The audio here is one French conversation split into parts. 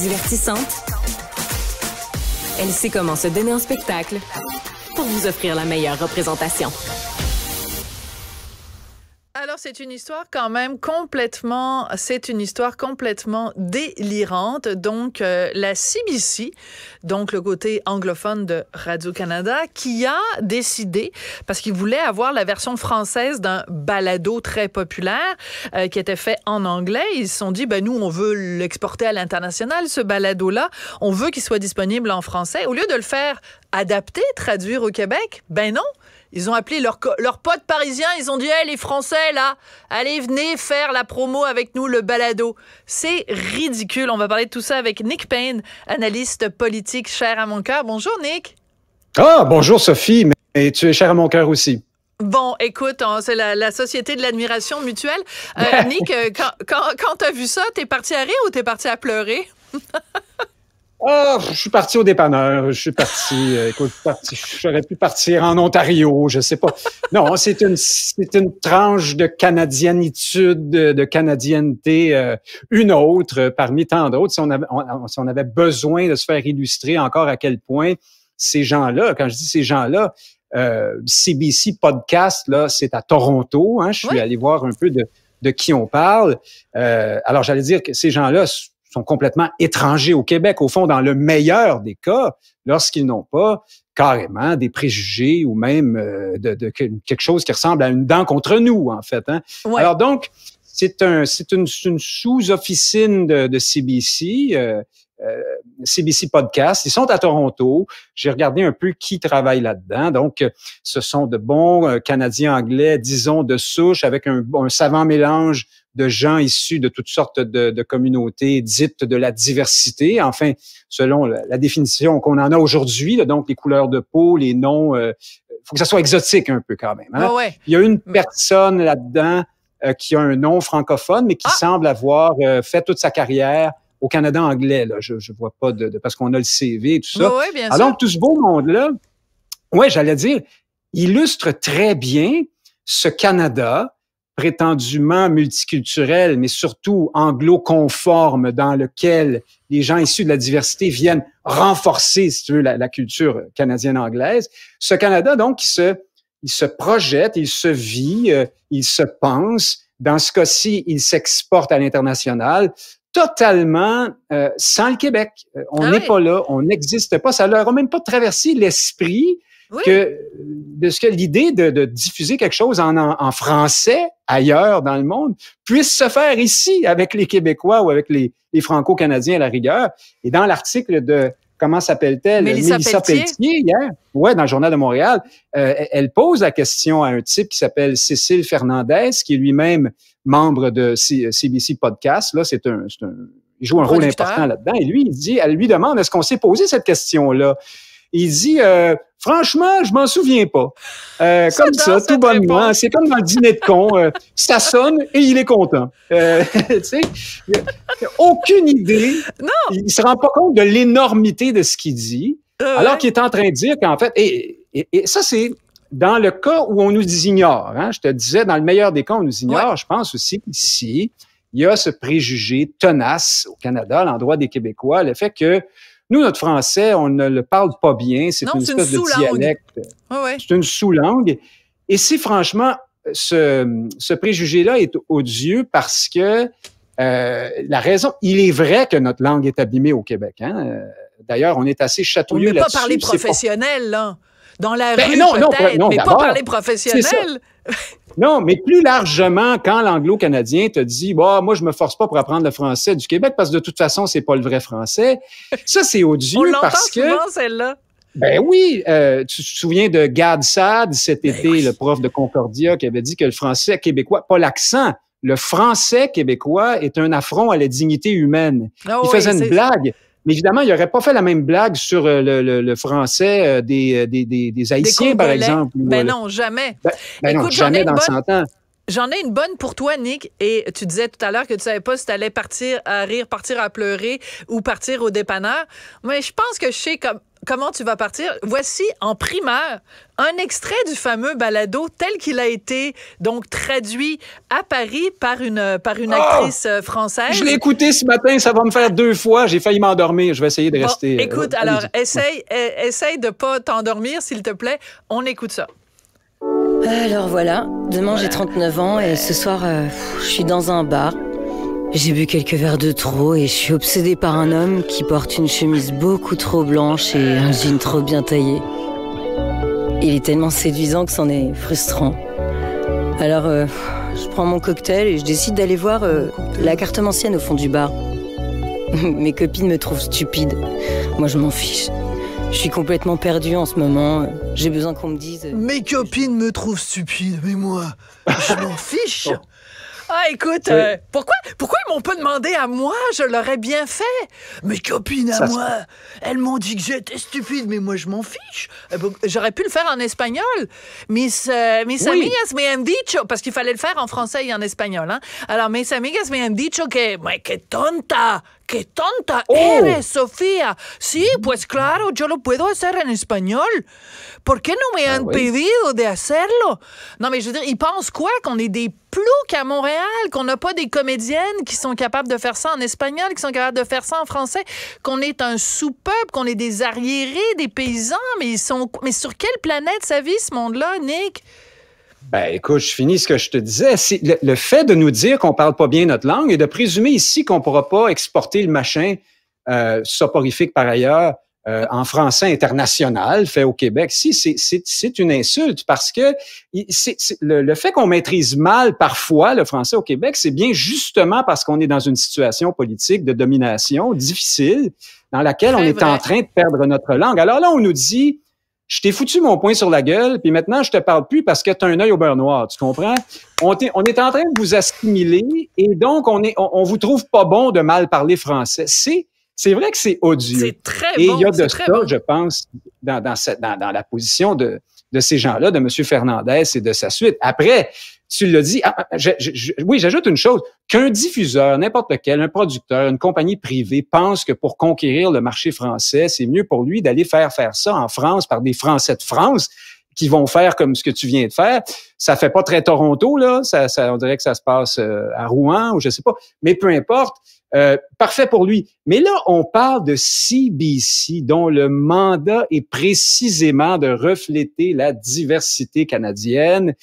Divertissante, elle sait comment se donner en spectacle pour vous offrir la meilleure représentation c'est une histoire quand même complètement, c'est une histoire complètement délirante. Donc, euh, la CBC, donc le côté anglophone de Radio-Canada, qui a décidé, parce qu'ils voulaient avoir la version française d'un balado très populaire euh, qui était fait en anglais, ils se sont dit, ben nous, on veut l'exporter à l'international, ce balado-là. On veut qu'il soit disponible en français. Au lieu de le faire adapter, traduire au Québec, ben non, ils ont appelé leurs potes parisiens, ils ont dit hey, les Français, là, allez, venez faire la promo avec nous, le balado. C'est ridicule. On va parler de tout ça avec Nick Payne, analyste politique cher à mon cœur. Bonjour, Nick. Ah, bonjour, Sophie, mais tu es cher à mon cœur aussi. Bon, écoute, hein, c'est la, société de l'admiration mutuelle. Euh, Nick, euh, quand, quand, quand t'as vu ça, t'es parti à rire ou t'es parti à pleurer? Ah, je suis parti au dépanneur. Je suis parti. Euh, écoute, j'aurais pu partir en Ontario, je sais pas. Non, c'est une c'est une tranche de canadiennitude, de canadienneté, euh, une autre parmi tant d'autres. Si on, avait, si on avait besoin de se faire illustrer encore à quel point ces gens-là, quand je dis ces gens-là, CBC euh, podcast là, c'est à Toronto. Hein, je suis allé voir un peu de de qui on parle. alors j'allais dire que ces gens-là sont complètement étrangers au Québec. Au fond, dans le meilleur des cas, lorsqu'ils n'ont pas carrément des préjugés ou même euh, de, quelque chose qui ressemble à une dent contre nous, en fait. Hein? Alors donc, c'est un, une, une sous-officine de, CBC. CBC euh, euh, Podcast. Ils sont à Toronto. J'ai regardé un peu qui travaille là-dedans. Donc, ce sont de bons Canadiens anglais, disons, de souche, avec un, un savant mélange de gens issus de toutes sortes de, communautés dites de la diversité, enfin, selon la, définition qu'on en a aujourd'hui, donc les couleurs de peau, les noms, il euh, faut que ça soit exotique un peu quand même. Hein? Il y a une personne là-dedans euh, qui a un nom francophone, mais qui ah! semble avoir euh, fait toute sa carrière au Canada anglais. Là. Je ne vois pas de, parce qu'on a le CV et tout ça. Oui, Alors, tout ce beau monde-là, ouais, j'allais dire, illustre très bien ce Canada prétendument multiculturel, mais surtout anglo-conforme dans lequel les gens issus de la diversité viennent renforcer, si tu veux, la, culture canadienne-anglaise. Ce Canada, donc, il se, il se projette, il se vit, euh, il se pense. Dans ce cas-ci, il s'exporte à l'international totalement euh, sans le Québec. Euh, on ah n'est pas là, on n'existe pas. Ça leur a même pas traversé l'esprit que de ce que l'idée de, de, diffuser quelque chose en, en, français ailleurs dans le monde puisse se faire ici avec les Québécois ou avec les, les Franco-Canadiens à la rigueur. Et dans l'article de comment s'appelle-t-elle? Mélissa, Mélissa Pelletier. hier, ouais, dans le Journal de Montréal, euh, elle pose la question à un type qui s'appelle Cécile Fernandez, qui est lui-même membre de CBC Podcast. Là, c'est un, un, il joue un rôle important là-dedans. Et lui, il dit, elle lui demande, est-ce qu'on s'est posé cette question-là? Il dit, euh, Franchement, je m'en souviens pas. Euh, comme ça, tout bonnement. C'est comme dans le dîner de con. Euh, ça sonne et il est content. Euh, tu sais, aucune idée. Non. Il se rend pas compte de l'énormité de ce qu'il dit, euh, alors qu'il est en train de dire qu'en fait, et, ça c'est dans le cas où on nous ignore. Hein. je te disais, dans le meilleur des cas, on nous ignore. Je pense aussi qu'ici, il y a ce préjugé tenace au Canada, à l'endroit des Québécois, le fait que nous, notre français, on ne le parle pas bien. C'est une espèce de dialecte. C'est une sous-langue. Et si franchement, ce, préjugé-là est odieux parce que euh, la raison, il est vrai que notre langue est abîmée au Québec. Hein. D'ailleurs, on est assez chatouilleux là-dessus. On ne peut pas parler professionnel, là. Dans la ben rue, non, non, non, mais pas parler professionnel non, mais plus largement, quand l'anglo-canadien te dit, bah, moi, je me force pas pour apprendre le français du Québec parce que de toute façon, c'est pas le vrai français. Ça, c'est odieux parce que. celle-là. Ben oui, euh, tu te souviens de Gad Saad, cet ben été, le prof de Concordia qui avait dit que le français québécois, pas l'accent, le français québécois est un affront à la dignité humaine. Ah Il faisait une blague. Mais évidemment, il n'aurait pas fait la même blague sur euh, le, français euh, euh, des, des, des, Haïtiens, par exemple. Mais ben non, jamais. Ben, ben jamais dans J'en ai une bonne pour toi, Nick. Et tu disais tout à l'heure que tu savais pas si tu allais partir à rire, partir à pleurer ou partir au dépanneur. Mais je pense que je sais comme comment tu vas partir. Voici en primeur un extrait du fameux balado tel qu'il a été donc traduit à Paris par une, par une oh! actrice euh, française. Je l'ai écouté ce matin, ça va me faire deux fois. J'ai failli m'endormir. Je vais essayer de rester. Euh, écoute, alors essaye, euh, essaye de pas t'endormir, s'il te plaît. On écoute ça. Alors voilà, demain j'ai 39 ans et ce soir je suis dans un bar. J'ai bu quelques verres de trop et je suis obsédée par un homme qui porte une chemise beaucoup trop blanche et un jean trop bien taillé. Il est tellement séduisant que c'en est frustrant. Alors, euh, je prends mon cocktail et je décide d'aller voir euh, la carte ancienne au fond du bar. Mes copines me trouvent stupide. Moi, je m'en fiche. Je suis complètement perdue en ce moment. J'ai besoin qu'on me dise. Euh, Mes copines me trouvent stupide, mais moi, je m'en fiche. Oh. Ah, écoute, euh, pourquoi, pourquoi ils m'ont pas demandé à moi? Je l'aurais bien fait. Mes copines à moi, elles m'ont dit que j'étais stupide, mais moi, je m'en fiche. Euh, j'aurais pu le faire en espagnol. Mis, euh, amigas me han dicho, parce qu'il fallait le faire en français et en espagnol. Hein? Alors, mes amigas me han dicho que, mais que tonta, qué tonta oh! eres, Sofía. Sí, pues claro, yo lo puedo hacer en espagnol. ¿Por qué no me ah, han pedido de hacerlo? Non, mais je veux dire, ils pensent quoi qu'on est des ploucs qu'à Montréal, qu'on n'a pas des comédiennes qui sont capables de faire ça en espagnol, qui sont capables de faire ça en français, qu'on est un sous-peuple, qu'on est des arriérés, des paysans, mais ils sont. Mais sur quelle planète ça vit ce monde-là, Nick? Ben, écoute, je finis ce que je te disais. Le, le, fait de nous dire qu'on parle pas bien notre langue et de présumer ici qu'on pourra pas exporter le machin euh, soporifique par ailleurs euh, en français international fait au Québec, si c'est une insulte parce que le, fait qu'on maîtrise mal parfois le français au Québec, c'est bien justement parce qu'on est dans une situation politique de domination difficile dans laquelle on est en train de perdre notre langue. Alors là, on nous dit je t'ai foutu mon poing sur la gueule, puis maintenant, je te parle plus parce que tu as un œil au beurre noir, tu comprends? On, est, on est en train de vous assimiler et donc, on, est, on, vous trouve pas bon de mal parler français. C'est, c'est vrai que c'est odieux. très Et il y a de ça, je pense, dans, cette, la position de, de ces gens-là, de M. Fernandez et de sa suite. Après, tu l'as dit. Ah, ah, oui, j'ajoute une chose. Qu'un diffuseur, n'importe lequel, un producteur, une compagnie privée pense que pour conquérir le marché français, c'est mieux pour lui d'aller faire faire ça en France par des Français de France qui vont faire comme ce que tu viens de faire. Ça fait pas très Toronto, là. Ça, ça on dirait que ça se passe euh, à Rouen ou je sais pas. Mais peu importe. Euh, parfait pour lui. Mais là, on parle de CBC, dont le mandat est précisément de refléter la diversité canadienne,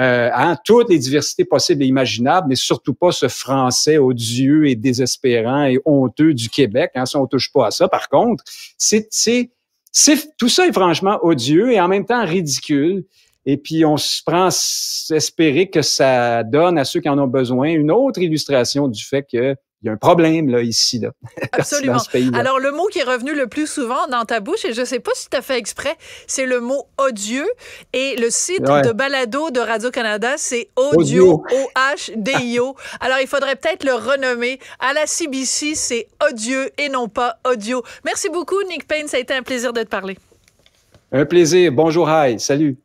euh, hein, toutes les diversités possibles et imaginables, mais surtout pas ce français odieux et désespérant et honteux du Québec. Hein, si on touche pas à ça, par contre, c'est tout ça est franchement odieux et en même temps ridicule. Et puis, on se prend espérer que ça donne à ceux qui en ont besoin une autre illustration du fait que il y a un problème là ici Absolument. Alors le mot qui est revenu le plus souvent dans ta bouche et je ne sais pas si tu as fait exprès, c'est le mot odieux et le site de balado de Radio Canada c'est audio O H D I O. Alors il faudrait peut-être le renommer à la CBC c'est odieux et non pas audio. Merci beaucoup Nick Payne, ça a été un plaisir de te parler. Un plaisir. Bonjour, hi. Salut.